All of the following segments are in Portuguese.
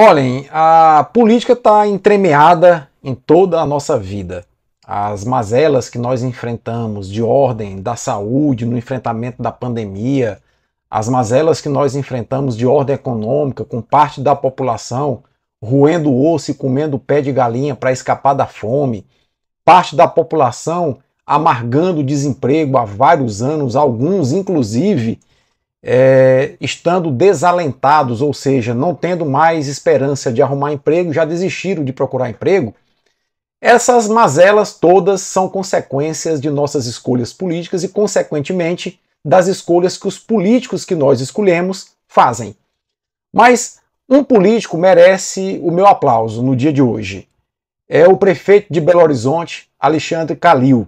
Olhem, a política está entremeada em toda a nossa vida. As mazelas que nós enfrentamos de ordem da saúde, no enfrentamento da pandemia, as mazelas que nós enfrentamos de ordem econômica, com parte da população roendo osso e comendo pé de galinha para escapar da fome, parte da população amargando o desemprego há vários anos, alguns inclusive é, estando desalentados, ou seja, não tendo mais esperança de arrumar emprego, já desistiram de procurar emprego. Essas mazelas todas são consequências de nossas escolhas políticas e, consequentemente, das escolhas que os políticos que nós escolhemos fazem. Mas um político merece o meu aplauso no dia de hoje. É o prefeito de Belo Horizonte, Alexandre Calil.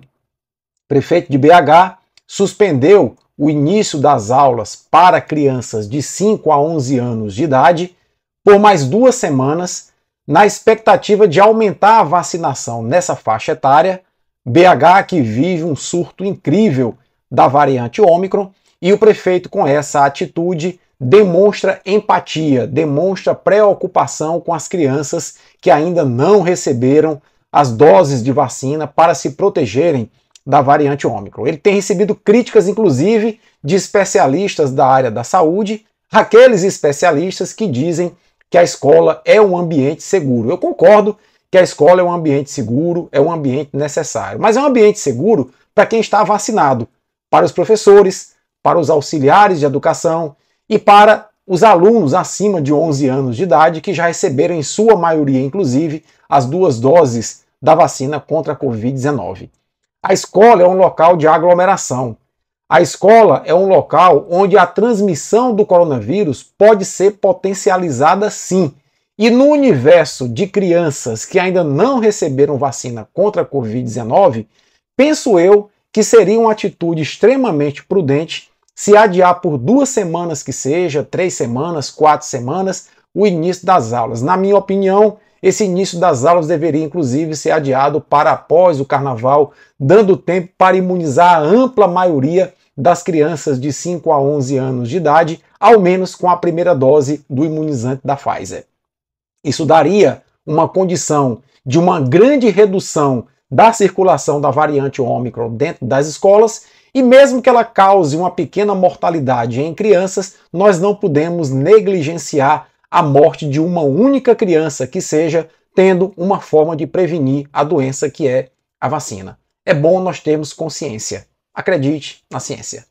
Prefeito de BH, suspendeu o início das aulas para crianças de 5 a 11 anos de idade por mais duas semanas, na expectativa de aumentar a vacinação nessa faixa etária. BH, que vive um surto incrível da variante Ômicron, e o prefeito, com essa atitude, demonstra empatia, demonstra preocupação com as crianças que ainda não receberam as doses de vacina para se protegerem da variante Ômicron. Ele tem recebido críticas, inclusive, de especialistas da área da saúde, aqueles especialistas que dizem que a escola é um ambiente seguro. Eu concordo que a escola é um ambiente seguro, é um ambiente necessário, mas é um ambiente seguro para quem está vacinado, para os professores, para os auxiliares de educação e para os alunos acima de 11 anos de idade que já receberam, em sua maioria, inclusive, as duas doses da vacina contra a Covid-19. A escola é um local de aglomeração. A escola é um local onde a transmissão do coronavírus pode ser potencializada sim. E no universo de crianças que ainda não receberam vacina contra a Covid-19, penso eu que seria uma atitude extremamente prudente se adiar por duas semanas que seja, três semanas, quatro semanas, o início das aulas. Na minha opinião, esse início das aulas deveria, inclusive, ser adiado para após o carnaval, dando tempo para imunizar a ampla maioria das crianças de 5 a 11 anos de idade, ao menos com a primeira dose do imunizante da Pfizer. Isso daria uma condição de uma grande redução da circulação da variante Ômicron dentro das escolas, e mesmo que ela cause uma pequena mortalidade em crianças, nós não podemos negligenciar a morte de uma única criança que seja, tendo uma forma de prevenir a doença que é a vacina. É bom nós termos consciência. Acredite na ciência.